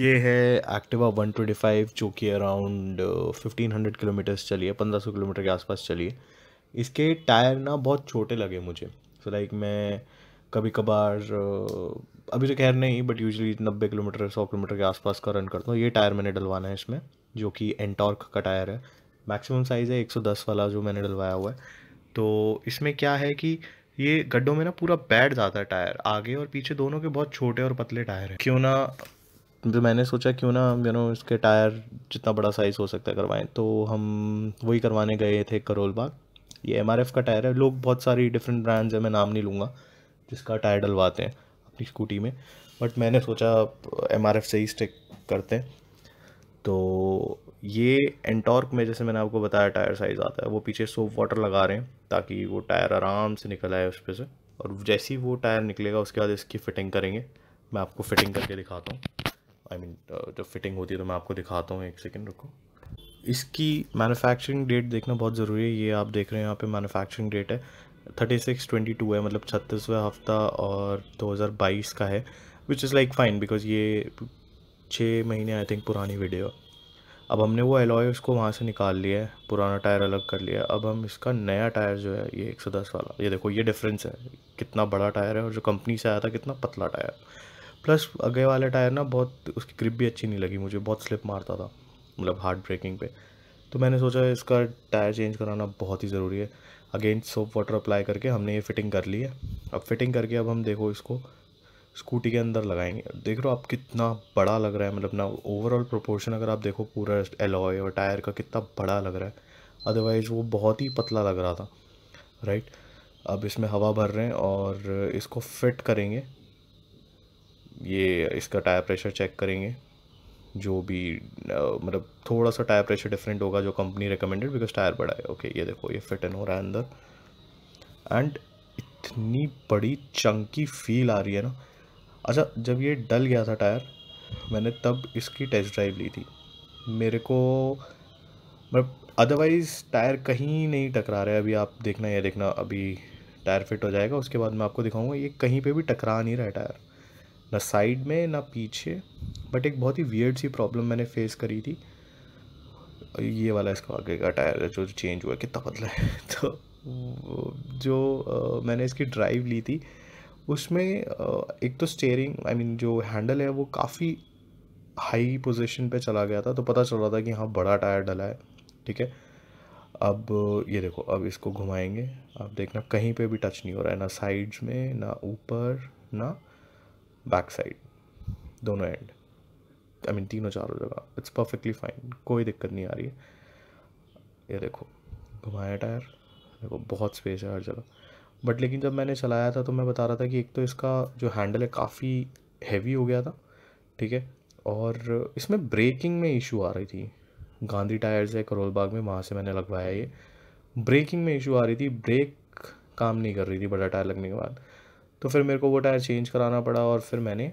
ये है एक्टिवा 125 जो कि अराउंड 1500 किलोमीटर्स चली है 1500 किलोमीटर के आसपास चली है इसके टायर ना बहुत छोटे लगे मुझे सो so, लाइक like, मैं कभी कभार uh, अभी तो खैर नहीं बट यूजली नब्बे किलोमीटर सौ किलोमीटर के आसपास का रन करता हूँ ये टायर मैंने डलवाना है इसमें जो कि एनटॉर्क का टायर है मैक्सिमम साइज़ है 110 वाला जो मैंने डलवाया हुआ है तो इसमें क्या है कि ये गड्ढों में ना पूरा बैठ जाता है टायर आगे और पीछे दोनों के बहुत छोटे और पतले टायर हैं क्यों ना तो मैंने सोचा क्यों ना यू नो इसके टायर जितना बड़ा साइज़ हो सकता है करवाएं तो हम वही करवाने गए थे करोल बाग ये एम का टायर है लोग बहुत सारी डिफरेंट ब्रांड्स हैं मैं नाम नहीं लूँगा जिसका टायर डलवाते हैं अपनी स्कूटी में बट मैंने सोचा एम से ही स्टिक करते हैं तो ये एंटॉर्क में जैसे मैंने आपको बताया टायर साइज़ आता है वो पीछे सोप वाटर लगा रहे हैं ताकि वो टायर आराम से निकल आए उस पर से और जैसे ही वो टायर निकलेगा उसके बाद इसकी फ़िटिंग करेंगे मैं आपको फ़िटिंग करके दिखाता हूँ आई मीन uh, जब फिटिंग होती है तो मैं आपको दिखाता हूँ एक सेकेंड रुको इसकी मैन्युफैक्चरिंग डेट देखना बहुत ज़रूरी है ये आप देख रहे हैं यहाँ पे मैन्युफैक्चरिंग डेट है थर्टी सिक्स ट्वेंटी टू है मतलब छत्तीसवें हफ्ता और दो हज़ार बाईस का है which is like fine because ये छः महीने आई थिंक पुरानी वीडियो अब हमने वो एलॉय उसको वहाँ से निकाल लिया है पुराना टायर अलग कर लिया अब हम इसका नया टायर जो है ये एक सौ दस वाला ये देखो ये डिफरेंस है कितना बड़ा टायर है और जो कंपनी से आया था कितना पतला टायर प्लस आगे वाला टायर ना बहुत उसकी ग्रिप भी अच्छी नहीं लगी मुझे बहुत स्लिप मारता था मतलब हार्ड ब्रेकिंग पे तो मैंने सोचा इसका टायर चेंज कराना बहुत ही ज़रूरी है अगेन सोप वाटर अप्लाई करके हमने ये फिटिंग कर ली है अब फिटिंग करके अब हम देखो इसको स्कूटी के अंदर लगाएंगे देख रहे हो आप कितना बड़ा लग रहा है मतलब ना ओवरऑल प्रोपोर्शन अगर आप देखो पूरा एलॉय और टायर का कितना बड़ा लग रहा है अदरवाइज़ वो बहुत ही पतला लग रहा था राइट अब इसमें हवा भर रहे हैं और इसको फिट करेंगे ये इसका टायर प्रेशर चेक करेंगे जो भी मतलब थोड़ा सा टायर प्रेशर डिफरेंट होगा जो कंपनी रिकमेंडेड बिकॉज टायर बड़ा है ओके ये देखो ये फिट इन हो रहा है अंदर एंड इतनी बड़ी चंकी फील आ रही है ना अच्छा जब ये डल गया था टायर मैंने तब इसकी टेस्ट ड्राइव ली थी मेरे को मतलब अदरवाइज़ टायर कहीं नहीं टकरा रहा है अभी आप देखना ये देखना अभी टायर फिट हो जाएगा उसके बाद मैं आपको दिखाऊंगा ये कहीं पे भी टकरा नहीं रहा है टायर ना साइड में ना पीछे बट एक बहुत ही वियर्ड सी प्रॉब्लम मैंने फेस करी थी ये वाला इसका आगे का टायर जो चेंज हुआ कितना पतला है तो जो आ, मैंने इसकी ड्राइव ली थी उसमें आ, एक तो steering I I mean mean, जो हैंडल है वो काफ़ी हाई पोजीशन पे चला गया था तो पता चल रहा था कि हाँ बड़ा टायर डला है ठीक है अब ये देखो अब इसको घुमाएंगे आप देखना कहीं पे भी टच नहीं हो रहा है ना साइड्स में ना ऊपर ना बैक साइड दोनों एंड आई मीन तीनों चारों जगह इट्स परफेक्टली फाइन कोई दिक्कत नहीं आ रही है ये देखो घुमाया टायर देखो बहुत स्पेस है हर जगह बट लेकिन जब मैंने चलाया था तो मैं बता रहा था कि एक तो इसका जो हैंडल है काफ़ी हैवी हो गया था ठीक है और इसमें ब्रेकिंग में इशू आ रही थी गांधी टायर्स है करोल बाग में वहाँ से मैंने लगवाया ये ब्रेकिंग में इशू आ रही थी ब्रेक काम नहीं कर रही थी बड़ा टायर लगने के बाद तो फिर मेरे को वो टायर चेंज कराना पड़ा और फिर मैंने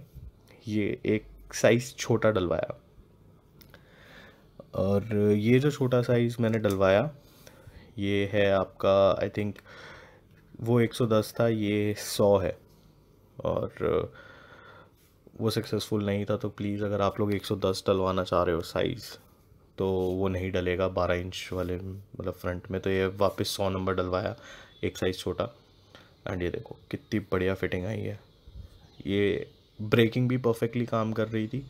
ये एक साइज़ छोटा डलवाया और ये जो छोटा साइज़ मैंने डलवाया ये है आपका आई थिंक वो 110 था ये 100 है और वो सक्सेसफुल नहीं था तो प्लीज़ अगर आप लोग 110 डलवाना चाह रहे हो साइज़ तो वो नहीं डलेगा 12 इंच वाले मतलब फ्रंट में तो ये वापस 100 नंबर डलवाया एक साइज़ छोटा एंड ये देखो कितनी बढ़िया फिटिंग आई है ये ब्रेकिंग भी परफेक्टली काम कर रही थी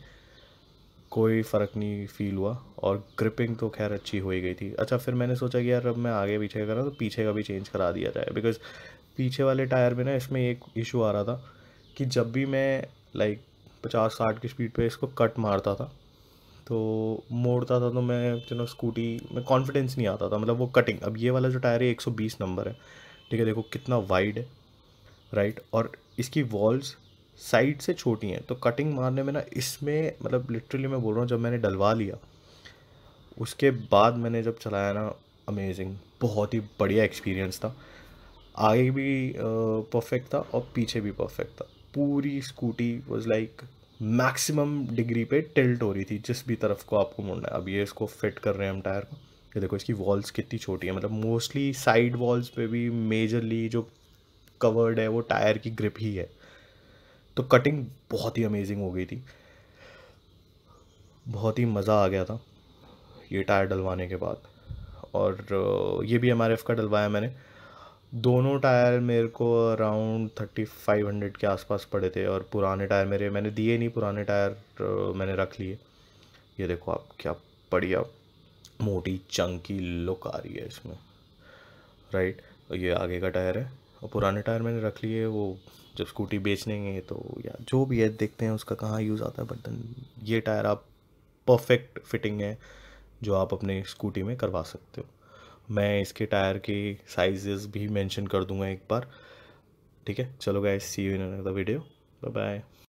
कोई फ़र्क नहीं फील हुआ और ग्रिपिंग तो खैर अच्छी हो ही गई थी अच्छा फिर मैंने सोचा कि यार अब मैं आगे पीछे करा तो पीछे का भी चेंज करा दिया जाए बिकॉज पीछे वाले टायर में ना इसमें एक इशू आ रहा था कि जब भी मैं लाइक पचास साठ की स्पीड पे इसको कट मारता था तो मोड़ता था तो मैं जो ना स्कूटी में कॉन्फिडेंस नहीं आता था मतलब वो कटिंग अब ये वाला जो टायर है एक सौ बीस नंबर है ठीक है देखो कितना वाइड है राइट और इसकी वॉल्स साइड से छोटी हैं तो कटिंग मारने में ना इसमें मतलब लिटरली मैं बोल रहा हूँ जब मैंने डलवा लिया उसके बाद मैंने जब चलाया ना अमेजिंग बहुत ही बढ़िया एक्सपीरियंस था आगे भी परफेक्ट था और पीछे भी परफेक्ट था पूरी scooty was like maximum degree पे टिल्ट हो रही थी जिस भी तरफ को आपको मुड़ना है अब ये इसको फिट कर रहे हैं हम टायर को कि देखो इसकी वॉल्स कितनी छोटी है मतलब मोस्टली साइड वॉल्स पे भी मेजरली जो कवर्ड है वो टायर की ग्रिप ही है तो कटिंग बहुत ही अमेजिंग हो गई थी बहुत ही मज़ा आ गया था ये टायर डलवाने के बाद और ये भी एम का डलवाया मैंने दोनों टायर मेरे को अराउंड थर्टी फाइव हंड्रेड के आसपास पड़े थे और पुराने टायर मेरे मैंने दिए नहीं पुराने टायर मैंने रख लिए ये देखो आप क्या बढ़िया मोटी चंकी लुक आ रही है इसमें राइट ये आगे का टायर है और पुराने टायर मैंने रख लिए वो जब स्कूटी बेचने गए तो या जो भी है देखते हैं उसका कहाँ यूज़ आता है बट ये टायर आप परफेक्ट फिटिंग है जो आप अपने स्कूटी में करवा सकते हो मैं इसके टायर के साइजेस भी मेंशन कर दूंगा एक बार ठीक है चलो guys see you in another video bye bye